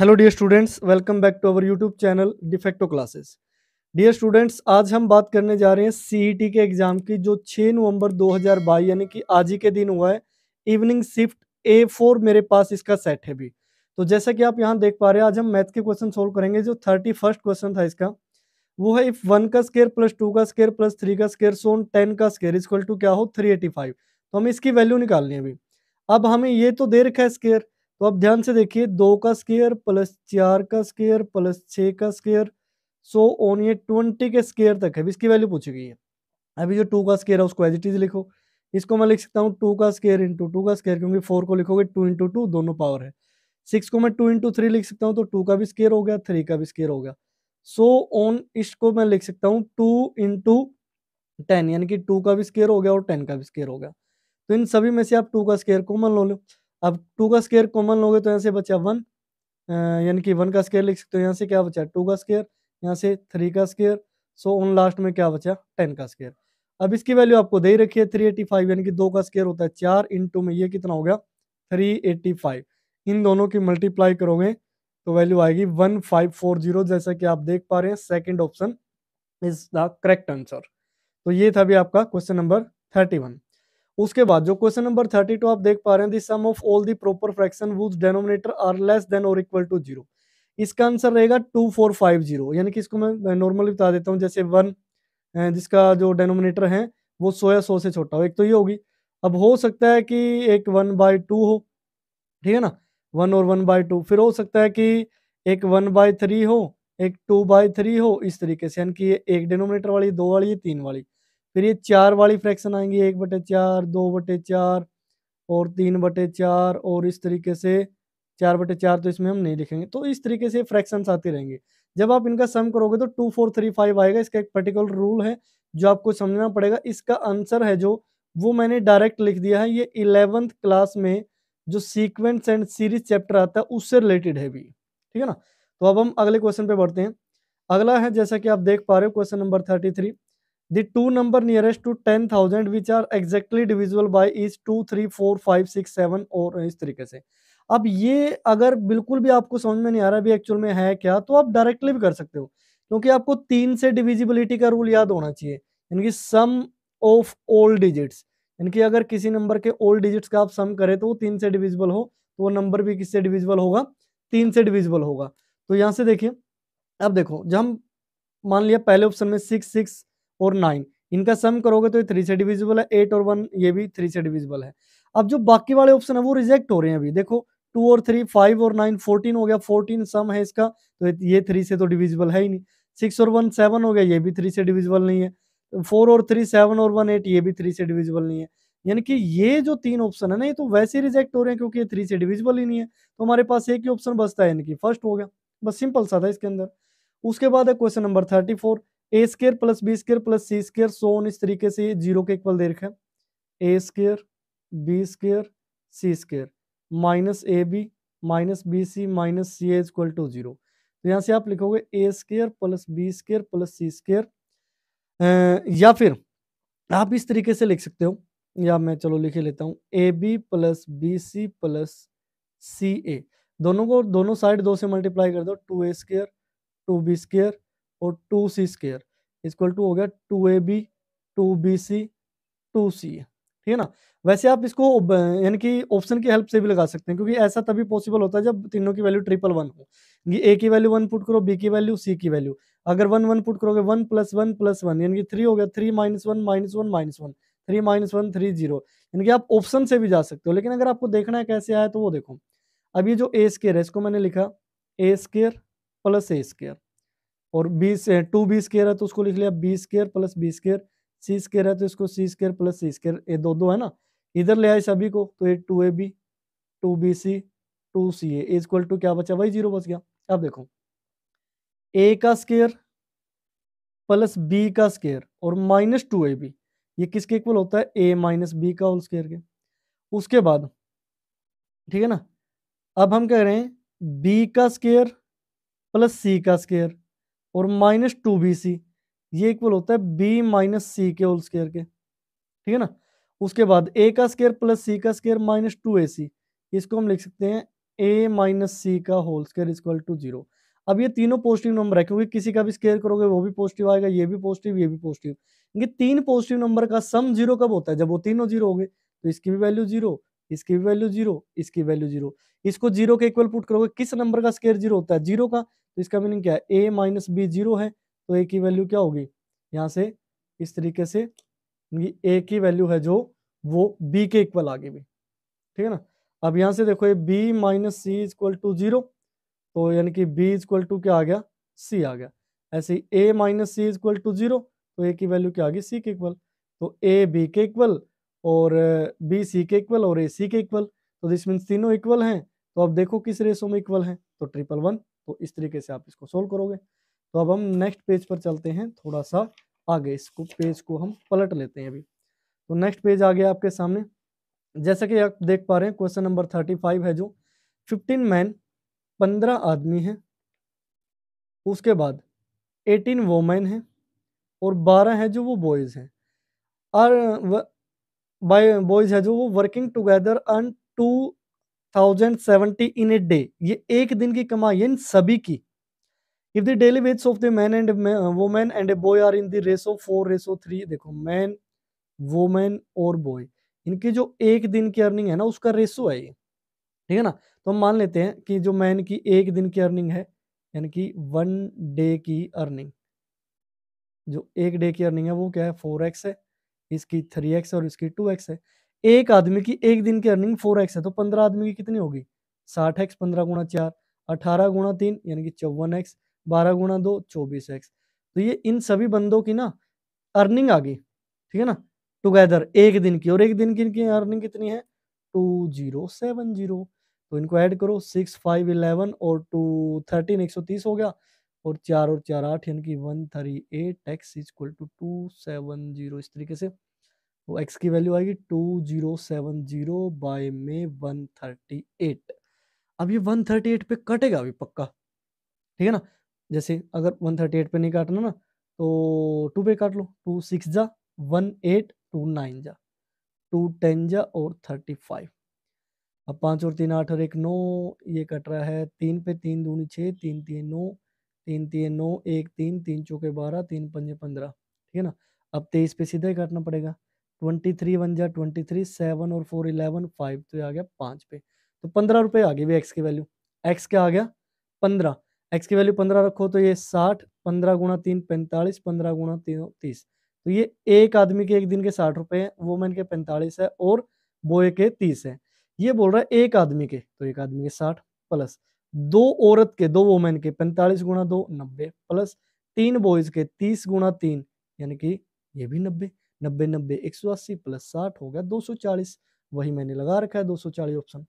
hello dear students welcome back to our YouTube channel de facto classes dear students आज हम बात करने जा रहे हैं सी e के एग्ज़ाम की जो 6 नवंबर 2022 यानी कि आज ही के दिन हुआ है इवनिंग शिफ्ट ए फोर मेरे पास इसका सेट है भी तो जैसा कि आप यहाँ देख पा रहे हैं आज हम मैथ के क्वेश्चन सोल्व करेंगे जो थर्टी फर्स्ट क्वेश्चन था इसका वो है इफ़ वन का स्केयर प्लस टू का स्केयर प्लस थ्री का स्केयर सोन टेन का स्केयर इजक्वल टू क्या हो थ्री एटी फाइव तो हमें इसकी वैल्यू निकालनी है अभी अब हमें ये तो दे रखा है स्केयर तो आप ध्यान से देखिए दो का स्केयर प्लस चार का स्केयर प्लस छः का स्केयर सो ऑन ये ट्वेंटी के स्केयर तक है इसकी वैल्यू पूछी गई है अभी जो टू का स्केयर है उसको एजिटीज लिखो इसको मैं लिख सकता हूँ टू का स्केयर इंटू टू का स्केयर क्योंकि फोर को लिखोगे टू इंटू टू दोनों पावर है सिक्स को मैं टू इंटू थ्री लिख सकता हूँ तो टू का भी स्केयर हो गया थ्री का भी स्केयर हो गया सो ऑन इसको मैं लिख सकता हूँ टू इंटू टेन यानी कि टू का भी स्केयर हो गया और टेन का भी स्केयर हो गया तो इन सभी में से आप टू का स्केयर कॉमन लो लो अब टू का स्केयर कॉमन लोगे तो यहाँ से बचा वन यानी कि वन का स्केयर लिख सकते हो यहाँ से क्या बचा टू का स्केयर यहाँ से थ्री का स्केयर सो ऑन लास्ट में क्या बचा टेन का स्केयर अब इसकी वैल्यू आपको दे रखी है थ्री एटी फाइव यानी कि दो का स्केयर होता है चार इन टू में ये कितना हो गया थ्री एटी फाइव इन दोनों की मल्टीप्लाई करोगे तो वैल्यू आएगी वन फाइव फोर जीरो जैसा कि आप देख पा रहे हैं second option is the correct answer तो ये था भी आपका क्वेश्चन नंबर थर्टी वन उसके बाद जो क्वेश्चन नंबर थर्टी टू आप देख पा रहे हैं the sum of all the proper fraction whose denominator are less than और इक्वल टू जीरो इसका आंसर रहेगा टू फोर फाइव जीरो यानी कि इसको मैं नॉर्मली बता देता हूँ जैसे वन जिसका जो डेनोमिनेटर है वो सोया सौ से छोटा हो एक तो ये होगी अब हो सकता है कि एक वन बाय टू हो ठीक है ना वन और वन बाय टू फिर हो सकता है कि एक वन बाय थ्री हो एक टू बाय थ्री हो इस तरीके से यानी कि ये एक डेनोमिनेटर वाली दो वाली तीन वाली फिर ये चार वाली फ्रैक्शन आएंगी एक बटे चार दो बटे चार और तीन बटे चार और इस तरीके से चार बटे चार तो इसमें हम नहीं लिखेंगे तो इस तरीके से फ्रैक्शंस आते रहेंगे जब आप इनका सम करोगे तो टू फोर थ्री फाइव आएगा इसका एक पर्टिकुलर रूल है जो आपको समझना पड़ेगा इसका आंसर है जो वो मैंने डायरेक्ट लिख दिया है ये इलेवेंथ क्लास में जो सीक्वेंस एंड सीरीज चैप्टर आता है उससे रिलेटेड है भी ठीक है ना तो अब हम अगले क्वेश्चन पे बढ़ते हैं अगला है जैसा कि आप देख पा रहे हो question number thirty three The two number nearest to 10,000 which are exactly divisible by is 2, 3, 4, 5, 6, 7 और इस तरीके से अब ये अगर बिल्कुल भी आपको समझ में नहीं आ रहा भी एक्चुअल में है क्या तो आप डायरेक्टली भी कर सकते हो क्योंकि आपको तीन से डिविजिबिलिटी का रूल याद होना चाहिए इनकी सम ऑफ ओल्ड डिजिट्स इनकी अगर किसी नंबर के ओल्ड डिजिट्स का आप सम करें तो वो तीन से डिविजिबल हो तो वो नंबर भी किससे डिविजिबल होगा तीन से डिविजिबल होगा तो यहाँ से देखिए अब देखो जब हम मान लिया पहले ऑप्शन में सिक्स सिक्स और नाइन इनका सम करोगे तो ये थ्री से डिविजिबल है एट और वन ये भी थ्री से डिविजिबल है अब जो बाकी वाले ऑप्शन है वो रिजेक्ट हो रहे हैं अभी देखो टू और थ्री फाइव और नाइन फोर्टीन हो गया फोर्टीन सम है इसका तो ये थ्री से तो डिविजिबल है ही नहीं सिक्स और वन सेवन हो गया ये भी थ्री से डिविजिबल नहीं है फोर और थ्री सेवन और वन एट ये भी थ्री से डिविजिबल नहीं है यानी कि ये जो तीन ऑप्शन है ना ये तो वैसे ही रिजेक्ट हो रहे हैं क्योंकि ये थ्री से डिविजिबल ही नहीं है तो हमारे पास एक ही ऑप्शन बचता है यानी कि फर्स्ट हो गया बस सिंपल सा था इसके अंदर उसके बाद है question number thirty four A square plus B square plus C square so on इस तरीके से जीरो के इक्वल दे रखा है A square B square C square minus A B minus B C minus C A equal to zero तो यहाँ से आप लिखोगे A square plus B square plus C square या फिर आप इस तरीके से लिख सकते हो या मैं चलो लिख ही लेता हूँ A B plus B C plus C A दोनों को दोनों साइड दो से मल्टीप्लाई कर दो two A square two B square और two C square equal to हो गया two A B two B C two C ठीक है ना वैसे आप इसको यानी कि ऑप्शन की हेल्प से भी लगा सकते हैं क्योंकि ऐसा तभी पॉसिबल होता है जब तीनों की वैल्यू ट्रिपल वन हो ये ए की वैल्यू वन पुट करो बी की वैल्यू सी की वैल्यू अगर वन वन पुट करोगे one plus one plus one यानी कि थ्री हो गया three minus one minus one minus one three minus one three zero यानी कि आप ऑप्शन से भी जा सकते हो लेकिन अगर आपको देखना है कैसे आया तो वो देखो अभी जो ए स्केयर है इसको मैंने लिखा A square plus A square और बीस टू बी स्केयर है तो उसको लिख लिया B square plus B square C square है तो इसको C square plus C square ये दो दो है ना इधर ले आए सभी को तो ये two A B two B C two C is equal to क्या बचा वही जीरो बच गया अब देखो ए का स्केयर प्लस बी का स्केयर और माइनस टू ए बी ये किसके इक्वल होता है ए माइनस बी का होल स्केयर के उसके बाद ठीक है ना अब हम कह रहे हैं बी का स्केयर प्लस सी का स्केयर और माइनस टू बी सी ये इक्वल होता है बी माइनस सी के होल स्केयर के ठीक है ना उसके बाद ए का स्केयर प्लस सी का square minus two A C इसको हम लिख सकते हैं ए माइनस सी का whole square equal to zero अब ये तीनों पॉजिटिव नंबर है क्योंकि किसी का भी स्केयर करोगे वो भी पॉजिटिव आएगा ये भी पॉजिटिव ये भी पॉजिटिव ये तीन पॉजिटिव नंबर का सम जीरो कब होता है जब वो तीनों जीरो हो गए तो इसकी भी वैल्यू जीरो इसकी भी वैल्यू जीरो इसकी वैल्यू जीरो इसको जीरो के इक्वल पुट करोगे किस नंबर का स्केयर जीरो होता है जीरो का तो इसका मीनिंग क्या है ए माइनस बी जीरो है तो ए की वैल्यू क्या होगी यहाँ से इस तरीके से ए की वैल्यू है जो वो बी के इक्वल आगे भी ठीक है ना अब यहाँ से देखो ये B minus C is equal to zero तो यानी कि बी इजक्वल टू क्या आ गया सी आ गया ऐसे ही A minus C is equal to zero तो ए की वैल्यू क्या आ गई सी के इक्वल तो ए बी के इक्वल और बी सी के इक्वल और ए सी के इक्वल तो दिस मीन्स तीनों इक्वल हैं तो अब देखो किस रेशो में इक्वल हैं तो ट्रिपल वन तो इस तरीके से आप इसको सोल्व करोगे तो अब हम नेक्स्ट पेज पर चलते हैं थोड़ा सा आगे इसको पेज को हम पलट लेते हैं अभी तो नेक्स्ट पेज आ गया आपके सामने जैसा कि आप देख पा रहे हैं क्वेश्चन नंबर थर्टी फाइव है जो फिफ्टीन मैन पंद्रह आदमी हैं उसके बाद एटीन वोमेन हैं और बारह हैं जो वो बॉयज़ हैं और बॉयज़ है जो वो working together earn two thousand seventy in a day ये एक दिन की कमाई है इन सभी की if the daily wage of the man and women and a boy are in the ratio four ratio three देखो मैन वोमेन और बॉय इनकी जो एक दिन की अर्निंग है ना उसका रेसो है ये ठीक है ना तो हम मान लेते हैं कि जो मैन की एक दिन की अर्निंग है यानी कि वन डे की अर्निंग जो एक डे की अर्निंग है वो क्या है फोर एक्स है इसकी थ्री एक्स और इसकी टू एक्स है एक आदमी की एक दिन की अर्निंग फोर एक्स है तो पंद्रह आदमी की कितनी होगी साठ एक्स पंद्रह गुणा चार अठारह गुणा तीन यानी कि चौवन एक्स बारह गुणा दो चौबीस एक्स तो ये इन सभी बंदों की ना अर्निंग आ गई ठीक है ना टुगेदर एक दिन की और एक दिन की इनकी अर्निंग कितनी है टू जीरो सेवन जीरो तो इनको ऐड करो सिक्स फाइव इलेवन और टू थर्टीन एक सौ तीस हो गया और चार और चार आठ यानी कि one three eight x is equal to two seven zero इस तरीके से वो एक्स की वैल्यू आएगी two zero seven zero by में वन थर्टी एट अब ये वन थर्टी एट पे कटेगा अभी पक्का ठीक है ना जैसे अगर वन थर्टी एट पे नहीं काटना ना तो टू पे काट लो टू सिक्स जा वन एट टू नाइन जा टू टेन जा और थर्टी फाइव अब पाँच और तीन आठ और एक नौ ये कट रहा है तीन पे तीन दूनी छः तीन तीन नौ तीन तीन नौ एक तीन तीन चौके बारह तीन पंजे पंद्रह ठीक है ना अब तेईस पे सीधा ही काटना पड़ेगा ट्वेंटी थ्री वन जा ट्वेंटी थ्री सेवन और फोर इलेवन फाइव तो ये आ गया पाँच पे तो पंद्रह रुपये आ गए भी एक्स की वैल्यू एक्स क्या आ गया पंद्रह एक्स की वैल्यू पंद्रह रखो तो ये साठ पंद्रह गुणा तीन पैंतालीस पंद्रह गुणा तीन तीस तो ये एक आदमी के एक दिन के साठ रुपए हैं वोमेन के पैंतालीस है और बोए के तीस है ये बोल रहा है एक आदमी के तो एक आदमी के साठ प्लस दो औरत के दो वोमेन के पैंतालीस गुणा दो नब्बे प्लस तीन बॉयज के तीस गुणा तीन यानी कि ये भी नब्बे नब्बे नब्बे एक सौ अस्सी प्लस साठ हो गया दो सौ चालीस वही मैंने लगा रखा है दो सौ चालीस ऑप्शन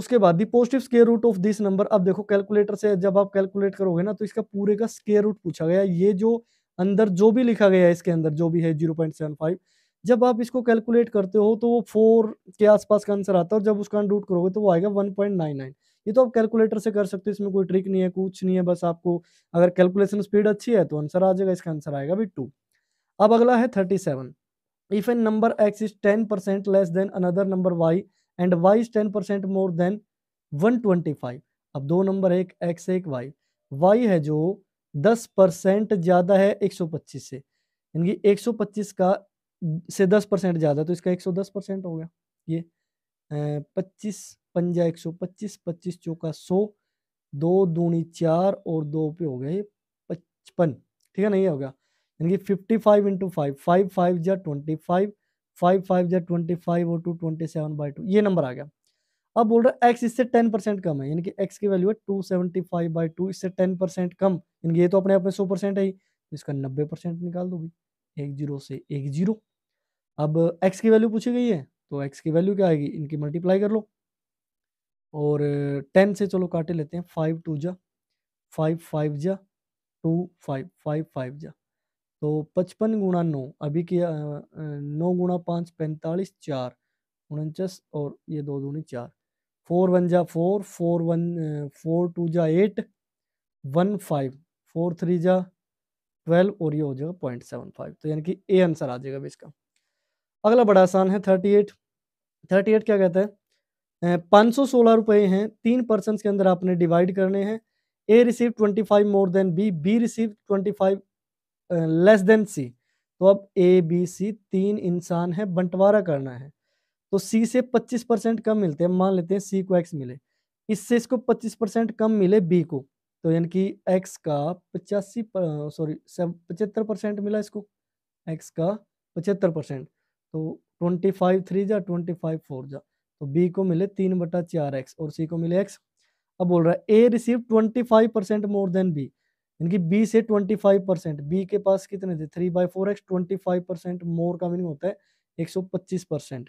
उसके बाद the positive square root of this number अब देखो कैलकुलेटर से जब आप कैलकुलेट करोगे ना तो इसका पूरे का स्केयर रूट पूछा गया ये जो अंदर जो भी लिखा गया है इसके अंदर जो भी है जीरो पॉइंट सेवन फाइव जब आप इसको कैलकुलेट करते हो तो वो फोर के आसपास का आंसर आता है और जब उसका रूट करोगे तो वो आएगा वन पॉइंट नाइन नाइन ये तो आप कैलकुलेटर से कर सकते हो इसमें कोई ट्रिक नहीं है कुछ नहीं है बस आपको अगर कैलकुलेशन स्पीड अच्छी है तो आंसर आ जाएगा इसका आंसर आएगा भी टू अब अगला है thirty seven if an number x is ten percent less than another number y and y is ten percent more than one twenty five अब दो नंबर एक एक्स एक वाई वाई है जो दस परसेंट ज़्यादा है एक सौ पच्चीस से यानी कि एक सौ पच्चीस का से दस परसेंट ज़्यादा तो इसका एक सौ दस परसेंट हो गया ये पच्चीस पंजा एक सौ पच्चीस पच्चीस चौका सौ दो दूनी चार और दो पे हो गए पचपन ठीक है नहीं हो गया यानी कि fifty five into five five five जा ट्वेंटी फाइव फाइव फाइव जा ट्वेंटी फाइव और two twenty seven by two ये नंबर आ गया अब बोल रहा है एक्स इससे टेन परसेंट कम है यानी कि एक्स की वैल्यू है two seventy five by two इससे टेन परसेंट कम यानी कि ये तो अपने आप में सौ परसेंट है ही तो इसका नब्बे परसेंट निकाल दो भाई एक जीरो से एक जीरो अब एक्स की वैल्यू पूछी गई है तो एक्स की वैल्यू क्या आएगी इनकी मल्टीप्लाई कर लो और टेन से चलो काटे लेते हैं फाइव टू जा फाइव फाइव जा टू फाइव फाइव फाइव जा तो पचपन गुणा नौ अभी किया नौ गुणा पाँच पैंतालीस चार उनचास और ये दो दूनी चार फोर वन जा four four one four two जा eight one five four three जा ट्वेल्व और ये हो जाएगा पॉइंट सेवन फाइव तो यानी कि ए आंसर आ जाएगा इसका अगला बड़ा आसान है थर्टी एट थर्टी एट क्या कहता है पाँच सौ सोलह रुपये हैं तीन पर्सन के अंदर आपने डिवाइड करने हैं A receive twenty five more than B B receive twenty five less than C तो अब ए बी सी तीन इंसान है बंटवारा करना है तो सी से 25 परसेंट कम मिलते हैं मान लेते हैं सी को एक्स मिले इससे इसको 25 परसेंट कम मिले बी को तो यानी कि एक्स का पचासी सॉरी पचहत्तर परसेंट मिला इसको एक्स का पचहत्तर परसेंट तो ट्वेंटी फाइव थ्री जा ट्वेंटी फाइव फोर जा तो बी को मिले तीन बटा चार एक्स और सी को मिले एक्स अब बोल रहा है A receive twenty five percent more than B इनकी बी से 25 परसेंट बी के पास कितने थे three by four x twenty five percent more का मीनिंग होता है एक सौ पच्चीस परसेंट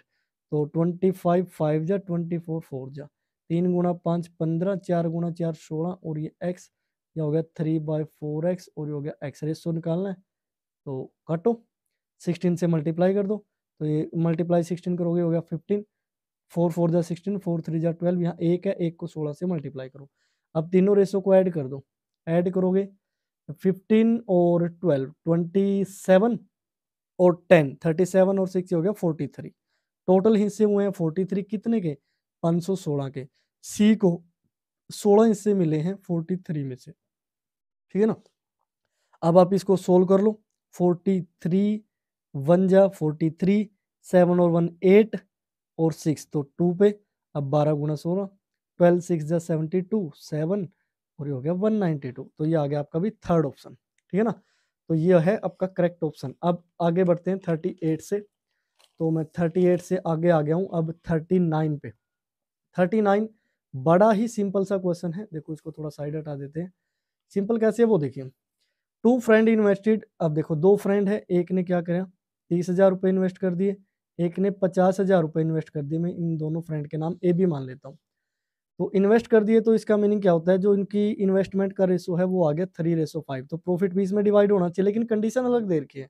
तो ट्वेंटी फाइव फाइव जा ट्वेंटी फोर फोर जा तीन गुणा पाँच पंद्रह चार गुणा चार सोलह और ये एक्स या हो गया थ्री बाई फोर एक्स और ये हो गया एक्स रेसो तो निकालना है तो काटो सिक्सटीन से मल्टीप्लाई कर दो तो ये मल्टीप्लाई सिक्सटीन करोगे हो गया फिफ्टीन फोर फोर जा सिक्सटीन फोर थ्री जा ट्वेल्व यहाँ एक है एक को सोलह से मल्टीप्लाई करो अब तीनों रेसों को ऐड कर दो ऐड करोगे फिफ्टीन और ट्वेल्व ट्वेंटी सेवन और टेन थर्टी सेवन और सिक्स हो गया फोर्टी थ्री टोटल हिस्से हुए हैं फोर्टी थ्री कितने के पाँच सौ सोलह के सी को सोलह हिस्से मिले हैं फोर्टी थ्री में से ठीक है ना अब आप इसको सोल्व कर लो फोर्टी थ्री वन जा फोर्टी थ्री सेवन और वन एट और सिक्स तो टू पे अब बारह गुना सोलह ट्वेल्व सिक्स जा सेवेंटी टू सेवन और ये हो गया 192 तो ये आ गया आपका भी थर्ड ऑप्शन ठीक है ना तो ये है आपका करेक्ट ऑप्शन अब आगे बढ़ते हैं 38 से तो मैं 38 से आगे आ गया हूँ अब 39 पे 39 बड़ा ही सिंपल सा क्वेश्चन है देखो इसको थोड़ा साइड हटा देते हैं सिंपल कैसे है वो देखिए टू फ्रेंड इन्वेस्टेड अब देखो दो फ्रेंड है एक ने क्या करें तीस हज़ार रुपये इन्वेस्ट कर दिए एक ने पचास हज़ार रुपये इन्वेस्ट कर दिए मैं इन दोनों फ्रेंड के नाम ए भी मान लेता हूँ तो इन्वेस्ट कर दिए तो इसका मीनिंग क्या होता है जो इनकी इन्वेस्टमेंट का रेशो है वो आ गया थ्री रेशो फाइव तो प्रॉफिट भी इसमें डिवाइड होना चाहिए लेकिन कंडीशन अलग दे रखी है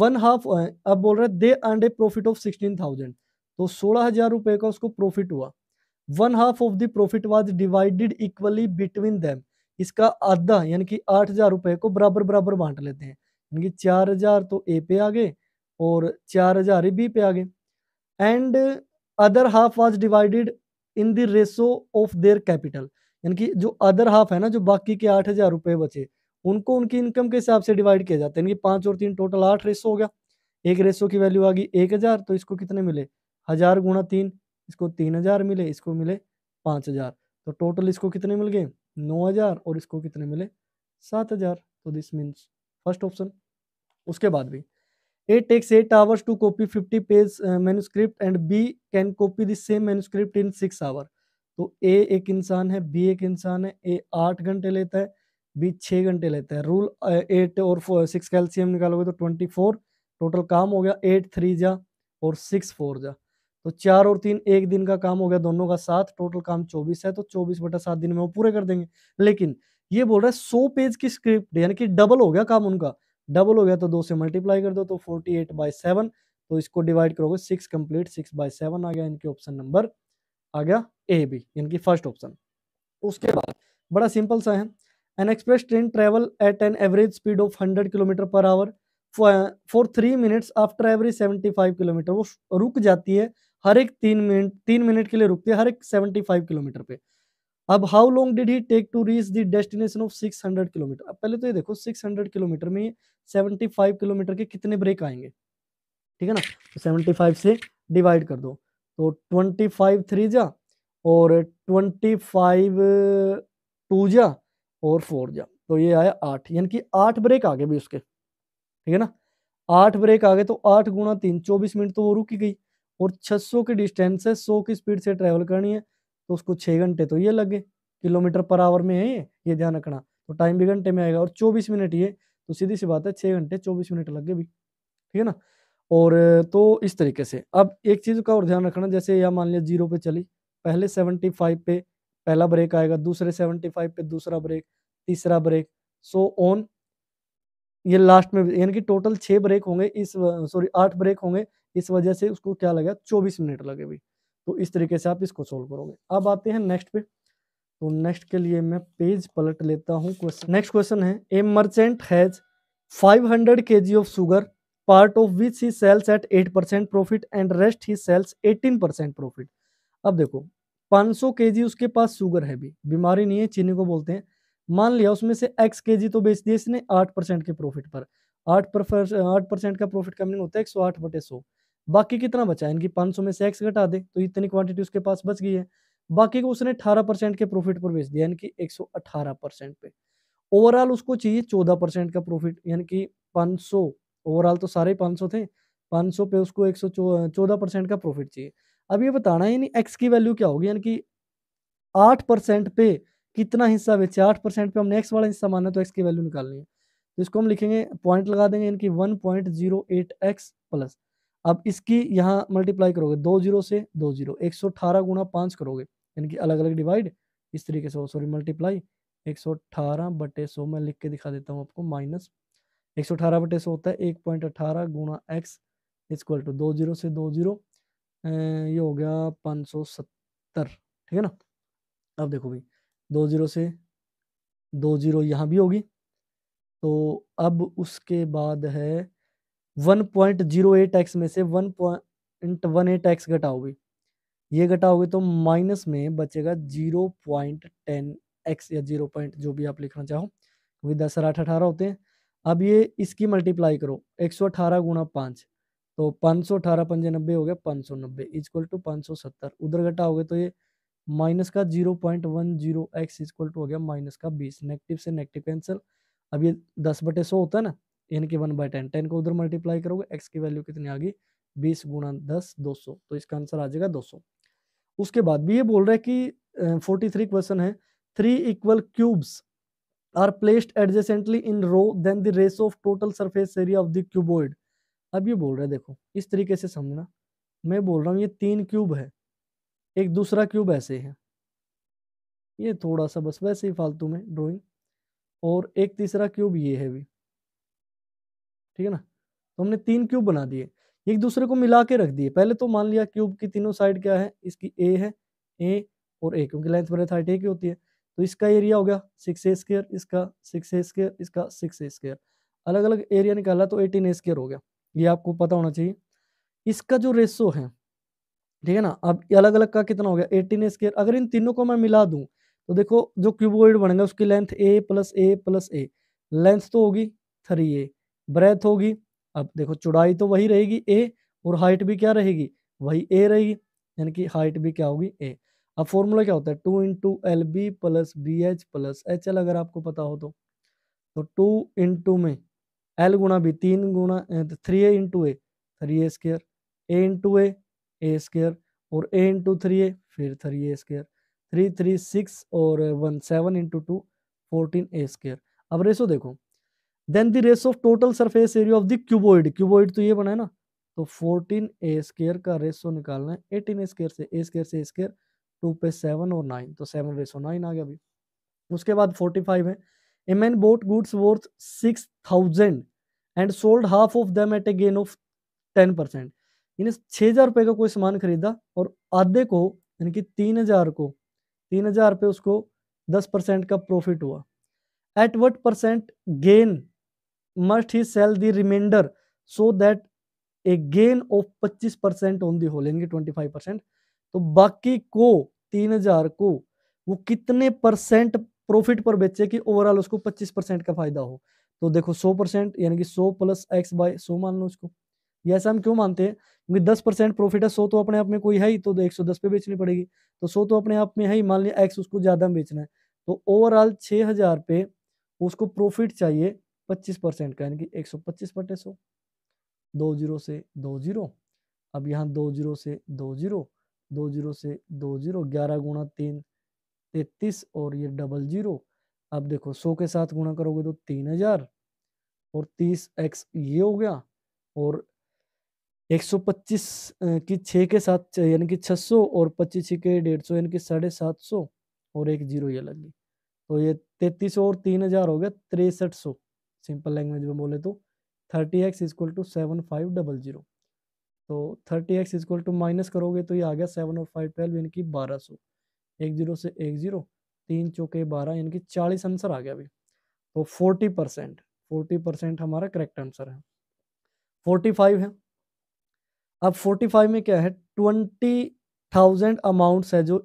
वन हाफ अब बोल रहे they earned a profit of sixteen thousand तो सोलह हजार रुपए का उसको प्रॉफिट हुआ one half of the profit was divided equally between them इसका आधा यानी कि आठ हजार रुपए को बराबर बराबर बांट लेते हैं यानी कि चार हजार तो ए पे आ गए और चार हजार ही बी पे आ गए and other half was divided in the ratio of their capital यानी कि जो अदर हाफ है ना जो बाकी के आठ हज़ार रुपए बचे उनको उनकी इनकम के हिसाब से डिवाइड किया जाता है यानी कि पाँच और तीन टोटल आठ रेसो हो गया एक रेसो की वैल्यू आ गई एक हज़ार तो इसको कितने मिले हज़ार गुणा तीन इसको तीन हज़ार मिले इसको मिले पाँच हज़ार तो टोटल इसको कितने मिल गए नौ हज़ार और इसको कितने मिले सात हज़ार तो दिस मीन्स फर्स्ट ऑप्शन उसके बाद भी A takes eight hours to copy fifty page uh, and B can copy the same same in six hour तो ए एक इंसान है बी एक इंसान है ए आठ घंटे लेता है बी छः घंटे लेता है रूल एट uh, और सिक्स कैल्शियम निकालोगे तो ट्वेंटी फोर टोटल काम हो गया एट थ्री जा और सिक्स फोर जा तो चार और तीन एक दिन का काम हो गया दोनों का साथ टोटल काम चौबीस है तो चौबीस बटा सात दिन में वो पूरे कर देंगे लेकिन ये बोल रहा है सौ पेज की स्क्रिप्ट यानी कि डबल हो गया काम उनका डबल हो गया तो दो से मल्टीप्लाई कर दो तो फोर्टी एट बाई सेवन तो इसको डिवाइड करोगे six complete six by seven आ गया इनके ऑप्शन नंबर आ गया ए बी इनकी फर्स्ट ऑप्शन उसके बाद बड़ा सिंपल सा है an express train travel at an average speed of hundred kilometre per hour for three minutes after every seventy five kilometre वो रुक जाती है हर एक तीन मिनट तीन मिनट के लिए रुकती है हर एक सेवेंटी फाइव किलोमीटर पे अब how long did he take to reach the destination of 600 kilometre अब पहले तो ये देखो 600 किलोमीटर में 75 किलोमीटर के कितने ब्रेक आएंगे ठीक है ना तो 75 से डिवाइड कर दो तो 25 थ्री जा और 25 टू जा और फोर जा तो ये आया आठ यानी कि आठ ब्रेक आ गए भी उसके ठीक है ना आठ ब्रेक आ गए तो आठ गुणा तीन चौबीस मिनट तो वो रुकी गई और 600 की डिस्टेंस है सौ की स्पीड से ट्रेवल करनी है तो उसको छः घंटे तो ये लगे किलोमीटर पर आवर में है ये ये ध्यान रखना तो टाइम भी घंटे में आएगा और चौबीस मिनट ये तो सीधी सी बात है छः घंटे चौबीस मिनट लग गए भी ठीक है ना और तो इस तरीके से अब एक चीज़ का और ध्यान रखना जैसे यह मान लिया जीरो पे चली पहले सेवेंटी फाइव पे पहला ब्रेक आएगा दूसरे सेवेंटी फाइव पे दूसरा ब्रेक तीसरा ब्रेक सो ऑन ये लास्ट में यानी कि टोटल छः ब्रेक होंगे इस सॉरी आठ ब्रेक होंगे इस वजह से उसको क्या लगा चौबीस मिनट लगे भी तो इस तरीके से आप इसको सोल्व करोगे अब आते हैं नेक्स्ट पे तो नेक्स्ट के लिए मैं पेज पलट लेता हूँ क्वेश्चन नेक्स्ट क्वेश्चन है ए merchant has 500 hundred K G of sugar part of which he sells at eight percent profit and rest he sells eighteen percent profit अब देखो 500 सौ के जी उसके पास शुगर है भी बीमारी नहीं है चीनी को बोलते हैं मान लिया उसमें से एक्स के जी तो बेच दिया इसने आठ परसेंट के प्रॉफिट पर आठ पर आठ परसेंट का प्रॉफिट कमिंग होता है एक सौ आठ बटे सौ बाकी कितना बचा इनकी 500 में से एक्स घटा दे तो इतनी क्वांटिटी उसके पास बच गई है बाकी को उसने 18 परसेंट के प्रॉफिट पर बेच दिया यानी कि 118 परसेंट पे ओवरऑल उसको चाहिए 14 परसेंट का प्रॉफिट यानी कि 500 ओवरऑल तो सारे 500 थे 500 पे उसको चौदह परसेंट का प्रॉफिट तो चाहिए अब ये बताना है एक्स की वैल्यू क्या होगी यानी कि आठ परसेंट पे कितना हिस्सा बेचे आठ परसेंट पे हमने एक्स वाला हिस्सा माना तो एक्स की वैल्यू निकालनी है तो इसको हम लिखेंगे पॉइंट लगा देंगे यानी कि one point zero eight x plus अब इसकी यहाँ मल्टीप्लाई करोगे दो जीरो से दो जीरो एक सौ अठारह गुना पाँच करोगे यानी कि अलग अलग डिवाइड इस तरीके से सॉरी मल्टीप्लाई एक सौ अठारह बटे सौ मैं लिख के दिखा देता हूँ आपको माइनस एक सौ अठारह बटे सौ होता है एक पॉइंट अठारह गुणा एक्स इक्वल टू दो जीरो से दो जीरो ये हो गया पाँच सौ सत्तर ठीक है ना अब देखो भाई दो जीरो से दो जीरो यहाँ भी होगी तो अब उसके बाद है one point zero eight x में से one point one eight x घटाओगे ये घटाओगे तो माइनस में बचेगा जीरो पॉइंट टेन एक्स या जीरो पॉइंट जो भी आप लिखना चाहो क्योंकि दस और आठ अठारह होते हैं अब ये इसकी मल्टीप्लाई करो एक सौ अठारह गुणा पाँच तो पाँच सौ अठारह पंजे नब्बे हो गया पाँच सौ नब्बे इजक्वल टू पाँच सौ सत्तर उधर घटाओगे तो ये माइनस का zero point one zero x is equal to हो गया माइनस का बीस नेगेटिव से नेगेटिव कैंसिल अब ये दस बटे सौ होता है ना एन के वन बाई टेन टेन को उधर मल्टीप्लाई करोगे एक्स की वैल्यू कितनी आ गई बीस गुणा दस दो सौ तो इसका आंसर आ जाएगा दो सौ उसके बाद भी ये बोल रहा है कि फोर्टी थ्री क्वेश्चन है three equal cubes are placed adjacently in row then the ratio of total surface area of the cuboid अब ये बोल रहे देखो इस तरीके से समझना मैं बोल रहा हूँ ये तीन क्यूब है एक दूसरा क्यूब ऐसे है ये थोड़ा सा बस वैसे ही फालतू में ड्रॉइंग और एक तीसरा क्यूब ये है भी ठीक है ना तो हमने तीन क्यूब बना दिए एक दूसरे को मिला के रख दिए पहले तो मान लिया क्यूब की तीनों साइड क्या है इसकी ए है ए और ए क्योंकि लेंथ बड़े थर्ट ए की होती है तो इसका एरिया हो गया सिक्स ए स्केयर इसका सिक्स ए स्केयर इसका सिक्स ए स्केयर अलग अलग एरिया निकाला तो एटीन ए स्केयर हो गया ये आपको पता होना चाहिए इसका जो रेसो है ठीक है ना अब अलग अलग का कितना हो गया एटीन ए स्केयर अगर इन तीनों को मैं मिला दूँ तो देखो जो क्यूबोइड बनेगा उसकी length a plus a plus a length तो होगी थ्री ए ब्रेथ होगी अब देखो चौड़ाई तो वही रहेगी ए और हाइट भी क्या रहेगी वही ए रहेगी यानी कि हाइट भी क्या होगी ए अब फॉर्मूला क्या होता है two into l b plus b h plus h l अगर आपको पता हो तो तो टू इंटू में एल गुणा बी तीन गुणा three a into a three a square a into a a square और ए इंटू थ्री ए फिर three a square three three six और one seven into two fourteen a square अब ratio देखो then the ratio of total surface area of the cuboid cuboid तो ये बना है ना तो 14 ए स्केयर का रेसो निकालना है 18 ए स्केयर से ए स्केयर से ए स्केयर टू पे सेवन और नाइन तो सेवन रेसो नाइन आ गया अभी उसके बाद 45 है a man bought goods worth six thousand and sold half of them at a gain of ten percent यानी छः हज़ार रुपये का कोई सामान खरीदा और आधे को यानी कि तीन हज़ार को तीन हज़ार रुपये उसको दस परसेंट का प्रॉफिट हुआ at what percent gain must he sell the remainder so that a gain of 25 percent on the होलेंगे फाइव परसेंट तो बाकी को 3000 को वो कितने परसेंट प्रॉफिट पर बेचे कि ओवरऑल उसको 25 परसेंट का फायदा हो तो देखो 100 परसेंट यानी कि 100 प्लस एक्स बाय सो मान लो उसको ये ऐसा हम क्यों मानते हैं क्योंकि 10 परसेंट प्रॉफिट है 100 तो अपने आप में कोई है ही तो 110 पे बेचनी पड़ेगी तो 100 तो अपने आप में है ही मान लिया एक्स उसको ज़्यादा बेचना है तो ओवरऑल 6000 पे उसको प्रॉफिट चाहिए पच्चीस परसेंट का यानी कि एक सौ पच्चीस बटे सौ दो जीरो से दो जीरो अब यहाँ दो जीरो से दो जीरो दो जीरो से दो जीरो ग्यारह गुणा तीन तैतीस और ये डबल जीरो अब देखो सौ के साथ गुणा करोगे तो तीन हजार और तीस एक्स ये हो गया और एक सौ पच्चीस की छः के साथ यानी कि छः सौ और छः के डेढ़ सौ यानी कि साढ़े सात सौ और एक जीरो ये गई तो ये तैतीस और तीन हजार हो गया तिरसठ सौ सिंपल लैंग्वेज में बोले तो thirty x is equal to seven five double zero तो thirty x is equal to minus करोगे तो ये आ गया सेवन और फाइव ट्वेल्व यानी कि बारह सौ एक जीरो से एक जीरो तीन चौके बारह यानी कि चालीस आंसर आ गया अभी तो फोर्टी परसेंट फोर्टी परसेंट हमारा करेक्ट आंसर है फोर्टी फाइव है अब फोर्टी फाइव में क्या है ट्वेंटी थाउजेंड अमाउंट्स है जो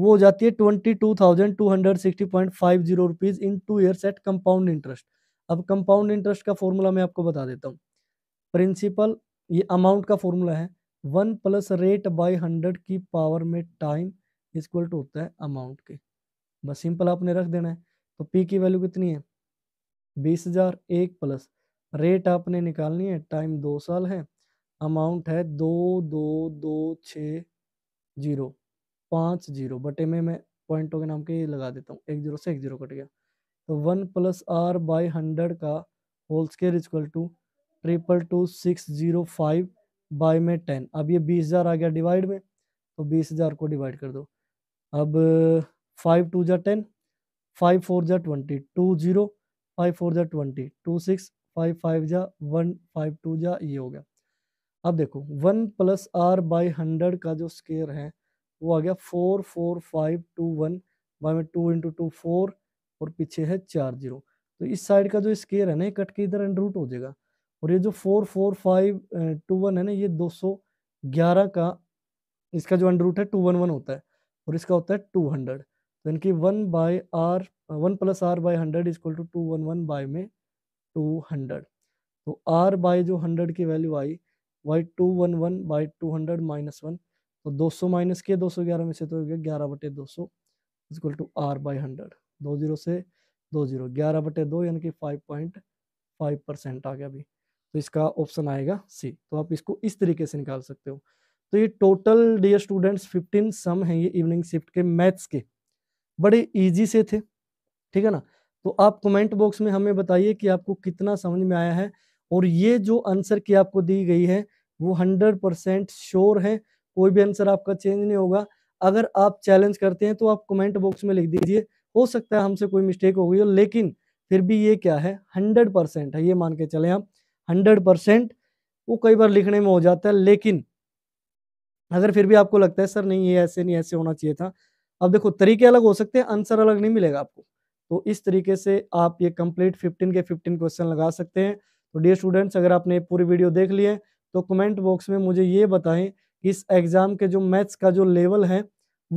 वो हो जाती है twenty two thousand two hundred sixty point five zero rupees in two years at compound interest अब कंपाउंड इंटरेस्ट का फॉर्मूला मैं आपको बता देता हूँ प्रिंसिपल ये अमाउंट का फॉर्मूला है one plus rate by hundred की पावर में टाइम इक्वल टू होता है अमाउंट के बस सिंपल आपने रख देना है तो पी की वैल्यू कितनी है बीस हजार एक प्लस रेट आपने निकालनी है टाइम दो साल है अमाउंट है दो दो दो छ जीरो पाँच जीरो बटे में मैं पॉइंटों के नाम के लगा देता हूँ एक जीरो से एक जीरो कट गया तो one plus r by hundred का whole square is equal to triple two six zero five by में टेन अब ये बीस हज़ार आ गया डिवाइड में तो बीस हज़ार को डिवाइड कर दो अब फाइव टू ज़ा टेन फाइव फोर ज़ा twenty two zero five four ज़ा twenty two six five five ज़ा वन फाइव टू ज़ा ये हो गया अब देखो one plus r by hundred का जो स्केयर है वो आ गया four four five two one by में टू इंटू टू फोर और पीछे है चार जीरो तो इस साइड का जो स्केयर है ना ये कट के इधर अंडर रूट हो जाएगा और ये जो four four five two one है ना ये दो सौ ग्यारह का इसका जो अंडर रूट है टू वन वन होता है और इसका होता है टू हंड्रेड तो इनकी one by r one plus r by hundred is equal to two one one by में टू हंड्रेड तो आर बाय जो हंड्रेड की वैल्यू आई y two one one by two hundred minus one तो दो सौ माइनस किया दो सौ ग्यारह में से तो हो गया ग्यारह बटे दो सौ is equal to r by hundred दो जीरो से दो जीरो ग्यारह बटे दो यानी कि फाइव पॉइंट फाइव परसेंट आ गया अभी तो इसका ऑप्शन आएगा सी तो आप इसको इस तरीके से निकाल सकते हो तो ये total dear students fifteen sum हैं ये इवनिंग शिफ्ट के मैथ्स के बड़े ईजी से थे ठीक है ना तो आप कमेंट बॉक्स में हमें बताइए कि आपको कितना समझ में आया है और ये जो आंसर की आपको दी गई है वो हंड्रेड परसेंट श्योर है कोई भी आंसर आपका चेंज नहीं होगा अगर आप चैलेंज करते हैं तो आप कमेंट बॉक्स में लिख दीजिए हो सकता है हमसे कोई मिस्टेक हो गई हो लेकिन फिर भी ये क्या है हंड्रेड परसेंट है ये मान के चले आप हंड्रेड परसेंट वो कई बार लिखने में हो जाता है लेकिन अगर फिर भी आपको लगता है सर नहीं ये ऐसे नहीं ऐसे होना चाहिए था अब देखो तरीके अलग हो सकते हैं आंसर अलग नहीं मिलेगा आपको तो इस तरीके से आप ये कंप्लीट फिफ्टीन के फिफ्टीन क्वेश्चन लगा सकते हैं तो डियर स्टूडेंट्स अगर आपने पूरी वीडियो देख ली है तो कमेंट बॉक्स में मुझे ये बताएं कि इस एग्ज़ाम के जो मैथ्स का जो लेवल है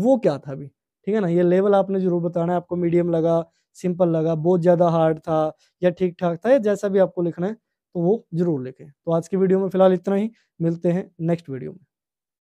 वो क्या था अभी ठीक है ना ये लेवल आपने जरूर बताना है आपको मीडियम लगा सिंपल लगा बहुत ज़्यादा हार्ड था या ठीक ठाक था या जैसा भी आपको लिखना है तो वो जरूर लिखें तो आज की वीडियो में फिलहाल इतना ही मिलते हैं नेक्स्ट वीडियो में